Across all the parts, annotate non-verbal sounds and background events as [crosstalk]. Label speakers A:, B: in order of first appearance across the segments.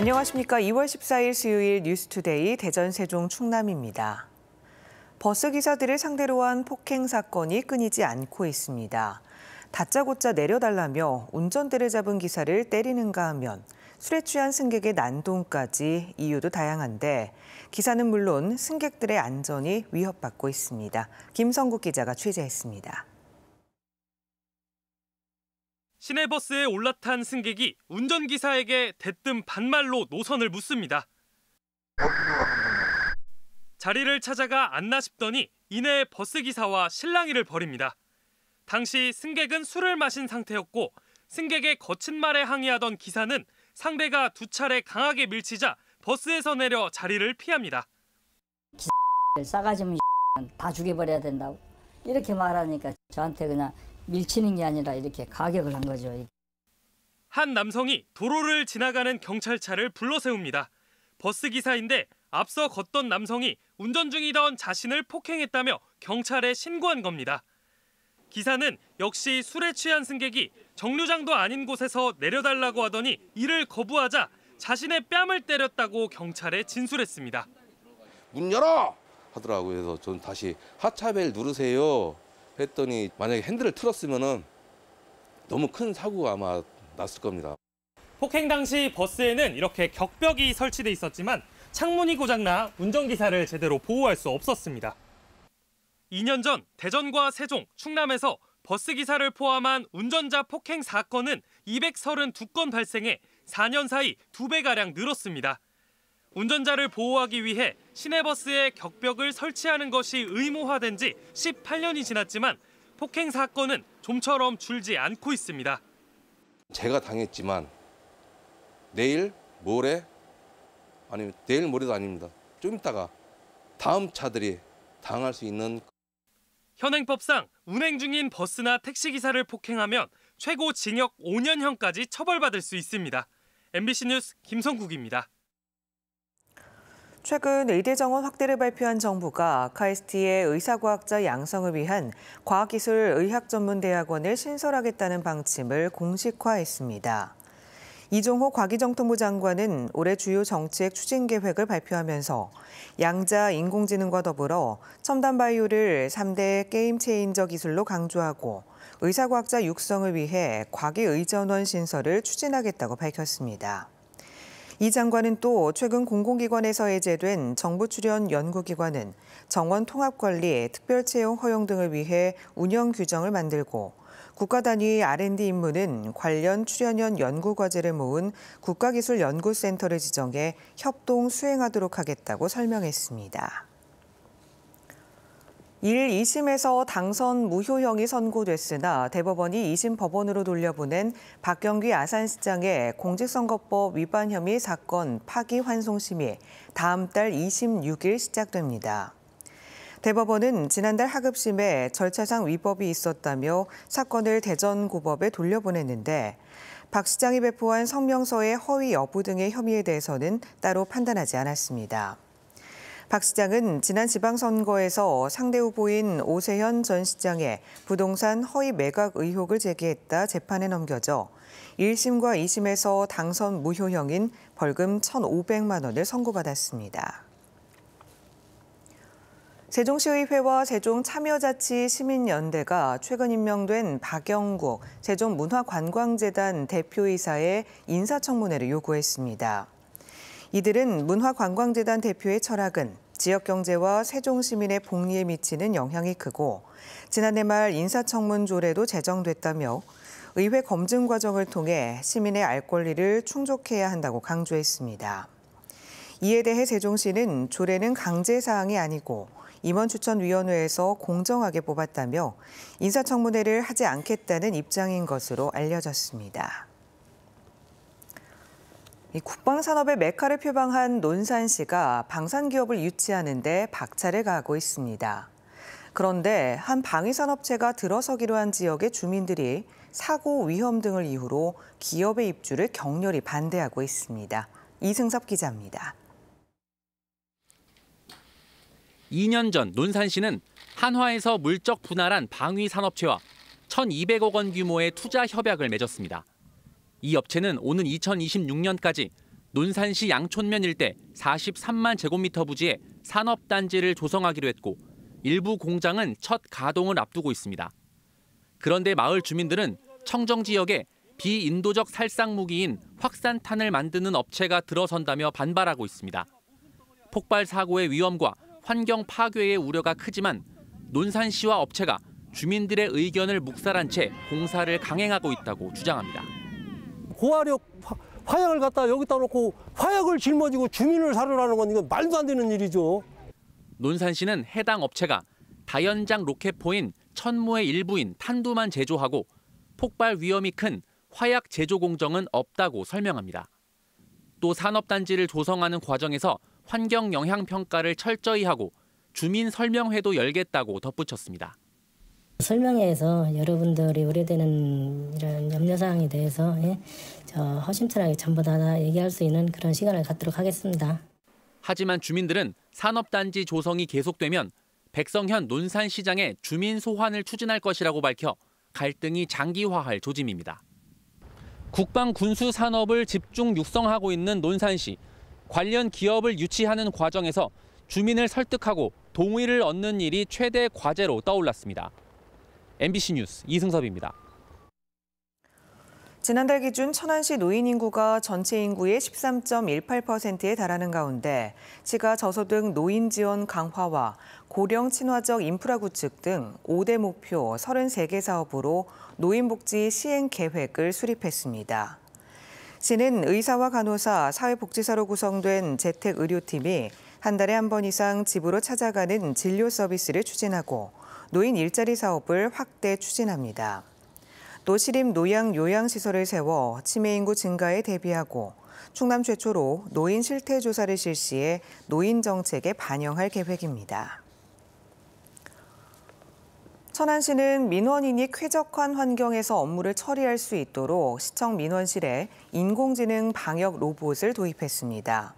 A: 안녕하십니까. 2월 14일 수요일 뉴스투데이 대전 세종 충남입니다. 버스 기사들을 상대로 한 폭행 사건이 끊이지 않고 있습니다. 다짜고짜 내려달라며 운전대를 잡은 기사를 때리는가 하면 술에 취한 승객의 난동까지 이유도 다양한데 기사는 물론 승객들의 안전이 위협받고 있습니다. 김성국 기자가 취재했습니다.
B: 시내버스에 올라탄 승객이 운전기사에게 대뜸 반말로 노선을 묻습니다. 자리를 찾아가 안나 싶더니 이내 버스기사와 실랑이를 벌입니다. 당시 승객은 술을 마신 상태였고 승객의 거친 말에 항의하던 기사는 상대가 두 차례 강하게 밀치자 버스에서 내려 자리를 피합니다.
C: [laughs] 싸가지면 [laughs] 다 죽여버려야 된다고 이렇게 말하니까 저한테 그냥 밀치는 게 아니라 이렇게 가격을 한 거죠.
B: 한 남성이 도로를 지나가는 경찰차를 불러세웁니다. 버스 기사인데 앞서 걷던 남성이 운전 중이던 자신을 폭행했다며 경찰에 신고한 겁니다. 기사는 역시 술에 취한 승객이 정류장도 아닌 곳에서 내려달라고 하더니 이를 거부하자 자신의 뺨을 때렸다고 경찰에 진술했습니다.
D: 문 열어! 하더라고요. 그래서 전 다시 하차벨 누르세요. 했더니 만약에 핸들을 틀었으면 너무 큰 사고가 아마 났을 겁니다.
B: 폭행 당시 버스에는 이렇게 격벽이 설치돼 있었지만 창문이 고장나 운전기사를 제대로 보호할 수 없었습니다. 2년 전 대전과 세종, 충남에서 버스 기사를 포함한 운전자 폭행 사건은 232건 발생해 4년 사이 2배가량 늘었습니다. 운전자를 보호하기 위해 시내버스에 격벽을 설치하는 것이 의무화된 지 18년이 지났지만 폭행 사건은 좀처럼 줄지 않고 있습니다.
D: 제가 당했지만 내일, 모레, 아니면 내일 모레도 아닙니다. 좀 있다가 다음 차들이 당할 수 있는
B: 현행법상 운행 중인 버스나 택시 기사를 폭행하면 최고 징역 5년형까지 처벌받을 수 있습니다. MBC 뉴스 김성국입니다.
A: 최근 의대 정원 확대를 발표한 정부가 카이스트의 의사과학자 양성을 위한 과학기술의학전문대학원을 신설하겠다는 방침을 공식화했습니다. 이종호 과기정통부 장관은 올해 주요 정책 추진 계획을 발표하면서 양자 인공지능과 더불어 첨단 바이오를 3대 게임 체인저 기술로 강조하고 의사과학자 육성을 위해 과기의전원 신설을 추진하겠다고 밝혔습니다. 이 장관은 또 최근 공공기관에서 해제된 정부 출연 연구기관은 정원 통합 관리, 특별 채용 허용 등을 위해 운영 규정을 만들고 국가 단위 R&D 임무는 관련 출연연 연구 과제를 모은 국가기술연구센터를 지정해 협동 수행하도록 하겠다고 설명했습니다. 1, 2심에서 당선 무효형이 선고됐으나 대법원이 2심 법원으로 돌려보낸 박경기 아산시장의 공직선거법 위반 혐의 사건 파기환송심이 다음 달 26일 시작됩니다. 대법원은 지난달 하급심에 절차상 위법이 있었다며 사건을 대전고법에 돌려보냈는데 박 시장이 배포한 성명서의 허위 여부 등의 혐의에 대해서는 따로 판단하지 않았습니다. 박 시장은 지난 지방선거에서 상대 후보인 오세현 전 시장의 부동산 허위 매각 의혹을 제기했다 재판에 넘겨져 1심과 2심에서 당선 무효형인 벌금 1,500만 원을 선고받았습니다. 세종시의회와 세종참여자치시민연대가 최근 임명된 박영국 세종문화관광재단 대표이사의 인사청문회를 요구했습니다. 이들은 문화관광재단 대표의 철학은 지역 경제와 세종 시민의 복리에 미치는 영향이 크고 지난해 말 인사청문 조례도 제정됐다며 의회 검증 과정을 통해 시민의 알 권리를 충족해야 한다고 강조했습니다. 이에 대해 세종시는 조례는 강제 사항이 아니고 임원 추천 위원회에서 공정하게 뽑았다며 인사청문회를 하지 않겠다는 입장인 것으로 알려졌습니다. 국방 산업의 메카를 표방한 논산시가 방산 기업을 유치하는 데 박차를 가하고 있습니다. 그런데 한 방위산업체가 들어서기로 한 지역의 주민들이 사고 위험 등을 이유로 기업의 입주를 격렬히 반대하고 있습니다. 이승섭 기자입니다.
E: 2년 전 논산시는 한화에서 물적 분할한 방위산업체와 1,200억 원 규모의 투자 협약을 맺었습니다. 이 업체는 오는 2026년까지 논산시 양촌면 일대 43만 제곱미터 부지에 산업단지를 조성하기로 했고 일부 공장은 첫 가동을 앞두고 있습니다. 그런데 마을 주민들은 청정 지역에 비인도적 살상 무기인 확산탄을 만드는 업체가 들어선다며 반발하고 있습니다. 폭발 사고의 위험과 환경 파괴의 우려가 크지만 논산시와 업체가 주민들의 의견을 묵살한 채 공사를 강행하고 있다고 주장합니다. 고화력 화, 약을 갖다 여기다 놓고 화약을 짊어지고 주민을 살으라는 건 이건 말도 안 되는 일이죠. 논산시는 해당 업체가 다연장 로켓포인 천모의 일부인 탄두만 제조하고 폭발 위험이 큰 화약 제조 공정은 없다고 설명합니다. 또 산업단지를 조성하는 과정에서 환경 영향 평가를 철저히 하고 주민 설명회도 열겠다고 덧붙였습니다. 설명회에서 여러분들이 우려되는 이런 염려사항에 대해서 예, 저 허심탄회하게 전부 다 얘기할 수 있는 그런 시간을 갖도록 하겠습니다. 하지만 주민들은 산업단지 조성이 계속되면 백성현 논산시장의 주민 소환을 추진할 것이라고 밝혀 갈등이 장기화할 조짐입니다. 국방 군수 산업을 집중 육성하고 있는 논산시. 관련 기업을 유치하는 과정에서 주민을 설득하고 동의를 얻는 일이 최대 과제로 떠올랐습니다. MBC 뉴스 이승섭입니다.
A: 지난달 기준 천안시 노인 인구가 전체 인구의 13.18%에 달하는 가운데 지가 저소득 노인 지원 강화와 고령 친화적 인프라 구축 등 5대 목표 33개 사업으로 노인 복지 시행 계획을 수립했습니다. 시는 의사와 간호사, 사회복지사로 구성된 재택 의료팀이 한 달에 한 번 이상 집으로 찾아가는 진료 서비스를 추진하고 노인 일자리 사업을 확대 추진합니다. 노시림 노양 요양시설을 세워 치매 인구 증가에 대비하고 충남 최초로 노인 실태 조사를 실시해 노인 정책에 반영할 계획입니다. 천안시는 민원인이 쾌적한 환경에서 업무를 처리할 수 있도록 시청 민원실에 인공지능 방역 로봇을 도입했습니다.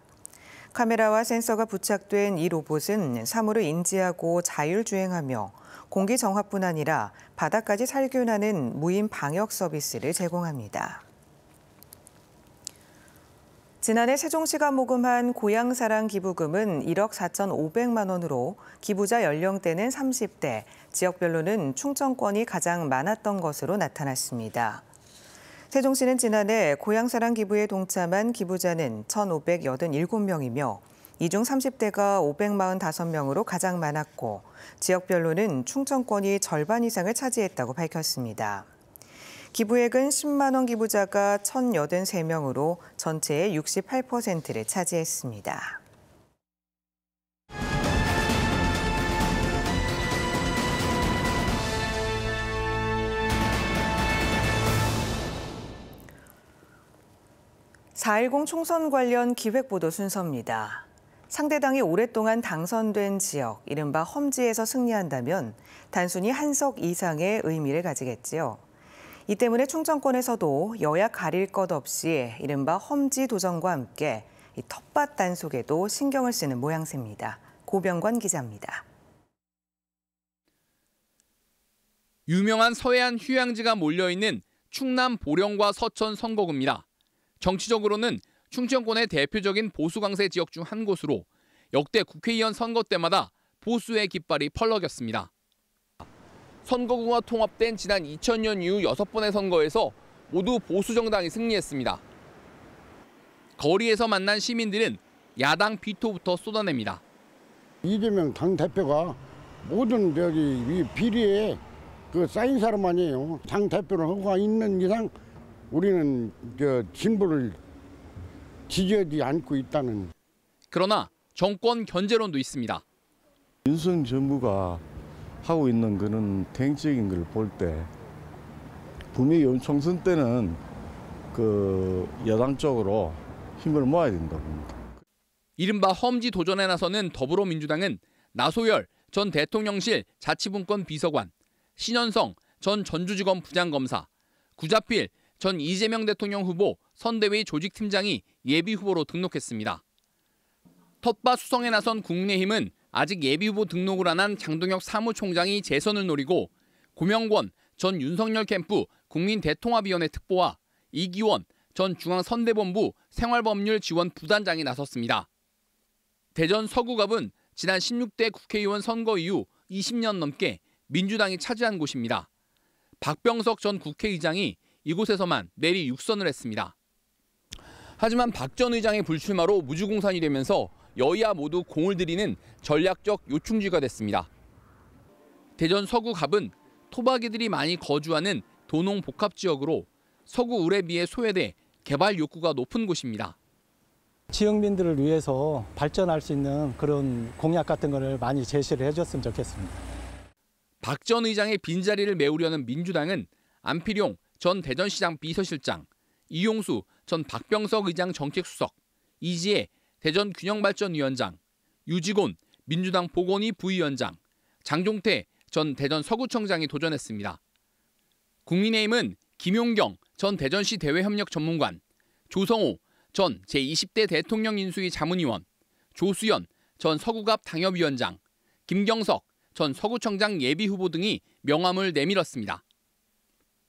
A: 카메라와 센서가 부착된 이 로봇은 사물을 인지하고 자율주행하며 공기 정화뿐 아니라 바다까지 살균하는 무인 방역 서비스를 제공합니다. 지난해 세종시가 모금한 고향사랑 기부금은 1억 4,500만 원으로 기부자 연령대는 30대, 지역별로는 충청권이 가장 많았던 것으로 나타났습니다. 세종시는 지난해 고향사랑 기부에 동참한 기부자는 1,587명이며 이중 30대가 545명으로 가장 많았고 지역별로는 충청권이 절반 이상을 차지했다고 밝혔습니다. 기부액은 10만 원 기부자가 1,083명으로 전체의 68%를 차지했습니다. (4.10) 총선 관련 기획보도 순서입니다. 상대당이 오랫동안 당선된 지역, 이른바 험지에서 승리한다면 단순히 한석 이상의 의미를 가지겠지요. 이 때문에 충청권에서도 여야 가릴 것 없이 이른바 험지 도전과 함께 텃밭 단속에도 신경을 쓰는 모양새입니다. 고병관 기자입니다.
D: 유명한 서해안 휴양지가 몰려있는 충남 보령과 서천 선거구입니다. 정치적으로는 충청권의 대표적인 보수 강세 지역 중 한 곳으로 역대 국회의원 선거 때마다 보수의 깃발이 펄럭였습니다. 선거구가 통합된 지난 2000년 이후 6번의 선거에서 모두 보수 정당이 승리했습니다. 거리에서 만난 시민들은 야당 비토부터 쏟아냅니다.
E: 이재명 당대표가 모든 저기 비리에 그 쌓인 사람 아니에요. 당대표를 하고 있는 이상 우리는 저
D: 진보를 지지하지 않고 있다는. 그러나 정권 견제론도 있습니다.
E: 윤석 정부가 하고 있는 거는 대행적인 걸볼때 분명히 이번 총선 때는 그 여당 쪽으로 힘을 모아야 된다고 봅니다.
D: 이른바 험지 도전에 나서는 더불어민주당은 나소열 전 대통령실 자치분권 비서관, 신현성 전 전주지검 부장검사, 구자필 전 이재명 대통령 후보 선대위 조직팀장이 예비후보로 등록했습니다. 텃밭 수성에 나선 국민힘은 아직 예비후보 등록을 안 한 장동혁 사무총장이 재선을 노리고 고명권 전 윤석열 캠프 국민대통합위원회 특보와 이기원 전 중앙선대본부 생활법률 지원 부단장이 나섰습니다. 대전 서구갑은 지난 16대 국회의원 선거 이후 20년 넘게 민주당이 차지한 곳입니다. 박병석 전 국회의장이 이곳에서만 내리 육선을 했습니다. 하지만 박전 의장의 불출마로 무주공산이 되면서 여야 모두 공을 들이는 전략적 요충지가 됐습니다. 대전 서구갑은 토박이들이 많이 거주하는 도농 복합지역으로 서구 을에 비해 소외돼 개발 욕구가 높은 곳입니다.
B: 지역민들을 위해서 발전할 수 있는 그런 공약 같은 것을 많이 제시를 해줬으면 좋겠습니다.
D: 박전 의장의 빈자리를 메우려는 민주당은 안필용 전 대전시장 비서실장, 이용수 전 박병석 의장 정책수석, 이지혜 대전 균형발전위원장, 유지곤 민주당 보건위 부위원장, 장종태 전 대전 서구청장이 도전했습니다. 국민의힘은 김용경 전 대전시 대외협력 전문관, 조성호 전 제20대 대통령 인수위 자문위원, 조수연 전 서구갑 당협위원장, 김경석 전 서구청장 예비후보 등이 명함을 내밀었습니다.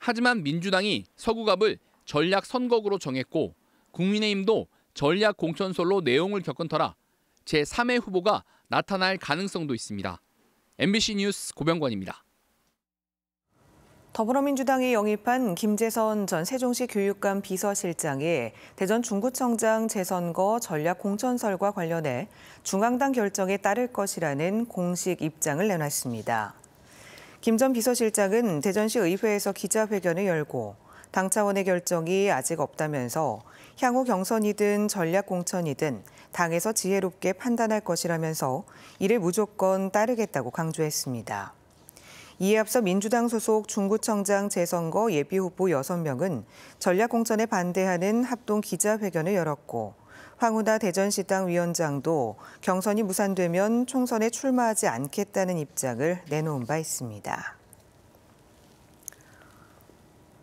D: 하지만 민주당이 서구갑을 전략 선거구로 정했고 국민의힘도 전략 공천설로 내용을 겪은 터라 제3의 후보가 나타날 가능성도 있습니다. MBC 뉴스 고병관입니다.
A: 더불어민주당이 영입한 김재선 전 세종시 교육감 비서실장이 대전 중구청장 재선거 전략 공천설과 관련해 중앙당 결정에 따를 것이라는 공식 입장을 내놨습니다. 김전 비서실장은 대전시 의회에서 기자회견을 열고 당 차원의 결정이 아직 없다면서 향후 경선이든 전략 공천이든 당에서 지혜롭게 판단할 것이라면서 이를 무조건 따르겠다고 강조했습니다. 이에 앞서 민주당 소속 중구청장 재선거 예비후보 6명은 전략공천에 반대하는 합동 기자회견을 열었고 황우다 대전시당 위원장도 경선이 무산되면 총선에 출마하지 않겠다는 입장을 내놓은 바 있습니다.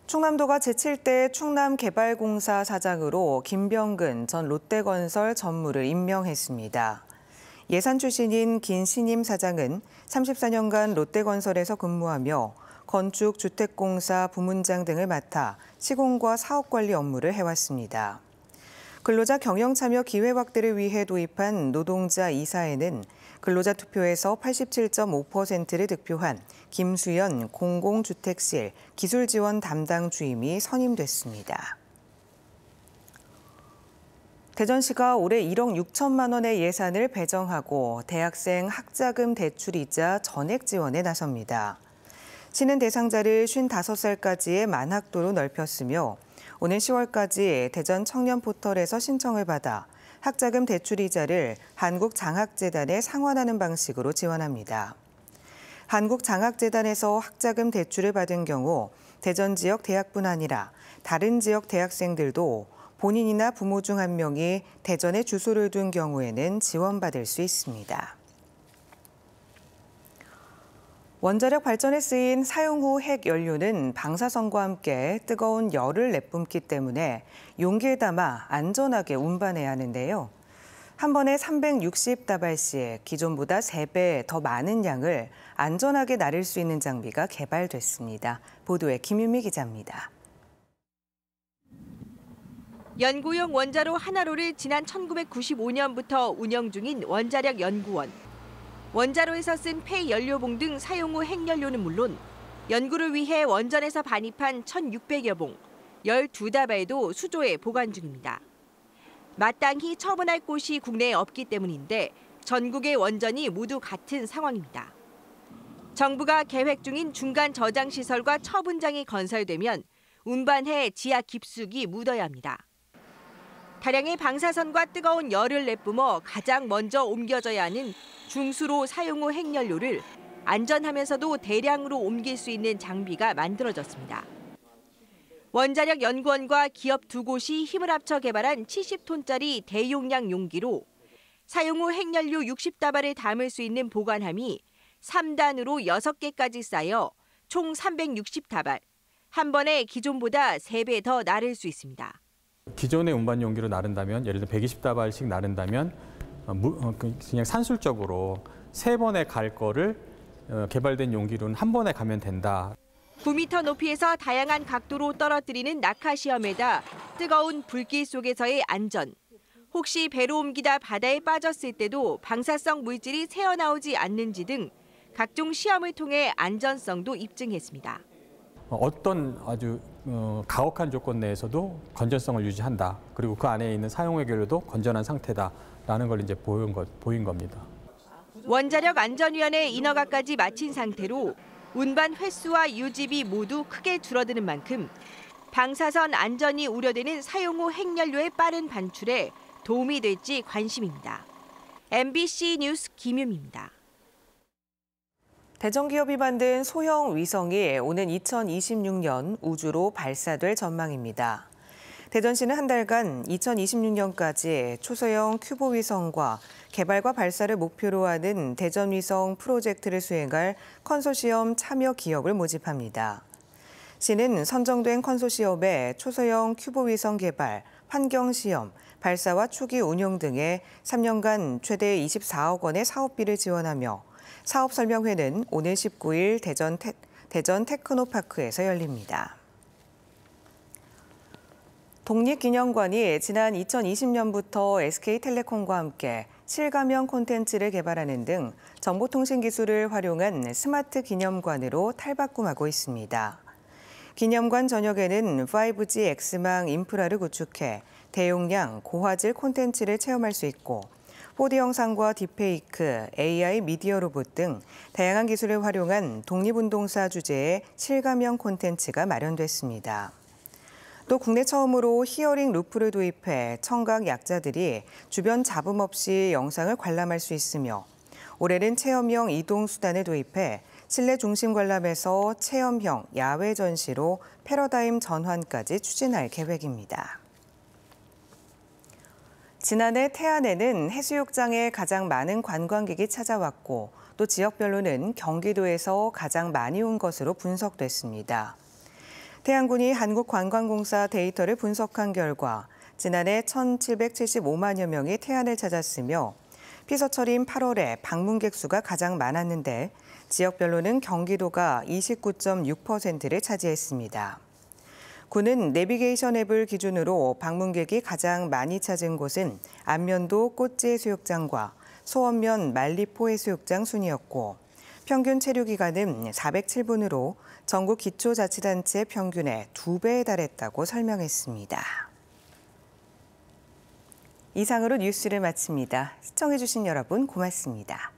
A: 충남도가 제7대 충남개발공사 사장으로 김병근 전 롯데건설 전무를 임명했습니다. 예산 출신인 김 신임 사장은 34년간 롯데건설에서 근무하며 건축, 주택공사, 부문장 등을 맡아 시공과 사업관리 업무를 해왔습니다. 근로자 경영 참여 기회 확대를 위해 도입한 노동자 이사회는 근로자 투표에서 87.5%를 득표한 김수연 공공주택실 기술지원 담당 주임이 선임됐습니다. 대전시가 올해 1억 6천만 원의 예산을 배정하고 대학생 학자금 대출이자 전액 지원에 나섭니다. 시는 대상자를 55살까지의 만학도로 넓혔으며 오는 10월까지 대전 청년 포털에서 신청을 받아 학자금 대출 이자를 한국장학재단에 상환하는 방식으로 지원합니다. 한국장학재단에서 학자금 대출을 받은 경우 대전 지역 대학뿐 아니라 다른 지역 대학생들도 본인이나 부모 중 한 명이 대전에 주소를 둔 경우에는 지원받을 수 있습니다. 원자력 발전에 쓰인 사용 후 핵 연료는 방사선과 함께 뜨거운 열을 내뿜기 때문에 용기에 담아 안전하게 운반해야 하는데요. 한 번에 360다발씩 기존보다 3배 더 많은 양을 안전하게 나를 수 있는 장비가 개발됐습니다. 보도에 김윤미 기자입니다.
C: 연구용 원자로 하나로를 지난 1995년부터 운영 중인 원자력 연구원. 원자로에서 쓴 폐연료봉 등 사용 후 핵연료는 물론 연구를 위해 원전에서 반입한 1,600여 봉, 12다발도 수조에 보관 중입니다. 마땅히 처분할 곳이 국내에 없기 때문인데 전국의 원전이 모두 같은 상황입니다. 정부가 계획 중인 중간 저장 시설과 처분장이 건설되면 운반해 지하 깊숙이 묻어야 합니다. 다량의 방사선과 뜨거운 열을 내뿜어 가장 먼저 옮겨져야 하는 중수로 사용 후 핵연료를 안전하면서도 대량으로 옮길 수 있는 장비가 만들어졌습니다. 원자력 연구원과 기업 두 곳이 힘을 합쳐 개발한 70톤짜리 대용량 용기로 사용 후 핵연료 60다발을 담을 수 있는 보관함이 3단으로 6개까지 쌓여 총 360다발, 한 번에 기존보다 3배 더 나를 수 있습니다.
E: 기존의 운반 용기로 나른다면 예를 들어 120다발씩 나른다면 어, 어, 그 그냥 산술적으로 세 번에 갈 거를 어, 개발된 용기로는 한 번에 가면 된다.
C: 9m 높이에서 다양한 각도로 떨어뜨리는 낙하 시험에다 뜨거운 불길 속에서의 안전. 혹시 배로 옮기다 바다에 빠졌을 때도 방사성 물질이 새어나오지 않는지 등 각종 시험을 통해 안전성도 입증했습니다.
E: 어떤 아주 어, 가혹한 조건 내에서도 건전성을 유지한다. 그리고 그 안에 있는 사용 의결료도 건전한 상태다라는 걸 이제 보인, 것, 보인 겁니다.
C: 원자력 안전위원회 인허가까지 마친 상태로 운반 횟수와 유지비 모두 크게 줄어드는 만큼 방사선 안전이 우려되는 사용 후 핵연료의 빠른 반출에 도움이 될지 관심입니다. MBC 뉴스 김유미입니다.
A: 대전기업이 만든 소형 위성이 오는 2026년 우주로 발사될 전망입니다. 대전시는 한 달간 2026년까지 초소형 큐보 위성과 개발과 발사를 목표로 하는 대전 위성 프로젝트를 수행할 컨소시엄 참여 기업을 모집합니다. 시는 선정된 컨소시엄에 초소형 큐보 위성 개발, 환경시험, 발사와 초기 운영 등에 3년간 최대 24억 원의 사업비를 지원하며 사업 설명회는 오늘 19일 대전, 테, 대전 테크노파크에서 열립니다. 독립기념관이 지난 2020년부터 SK텔레콤과 함께 실감형 콘텐츠를 개발하는 등 정보통신 기술을 활용한 스마트 기념관으로 탈바꿈하고 있습니다. 기념관 전역에는 5G X망 인프라를 구축해 대용량 고화질 콘텐츠를 체험할 수 있고 코드 영상과 딥페이크, AI 미디어 로봇 등 다양한 기술을 활용한 독립운동사 주제의 실감형 콘텐츠가 마련됐습니다. 또 국내 처음으로 히어링 루프를 도입해 청각 약자들이 주변 잡음 없이 영상을 관람할 수 있으며 올해는 체험형 이동 수단을 도입해 실내 중심 관람에서 체험형 야외 전시로 패러다임 전환까지 추진할 계획입니다. 지난해 태안에는 해수욕장에 가장 많은 관광객이 찾아왔고 또 지역별로는 경기도에서 가장 많이 온 것으로 분석됐습니다. 태안군이 한국관광공사 데이터를 분석한 결과 지난해 1,775만여 명이 태안을 찾았으며 피서철인 8월에 방문객 수가 가장 많았는데 지역별로는 경기도가 29.6%를 차지했습니다. 군은 내비게이션 앱을 기준으로 방문객이 가장 많이 찾은 곳은 안면도 꽃제 수욕장과 소원면 만리포 해수욕장 순이었고 평균 체류 기간은 407분으로 전국 기초자치단체 평균의 2배에 달했다고 설명했습니다. 이상으로 뉴스를 마칩니다. 시청해주신 여러분 고맙습니다.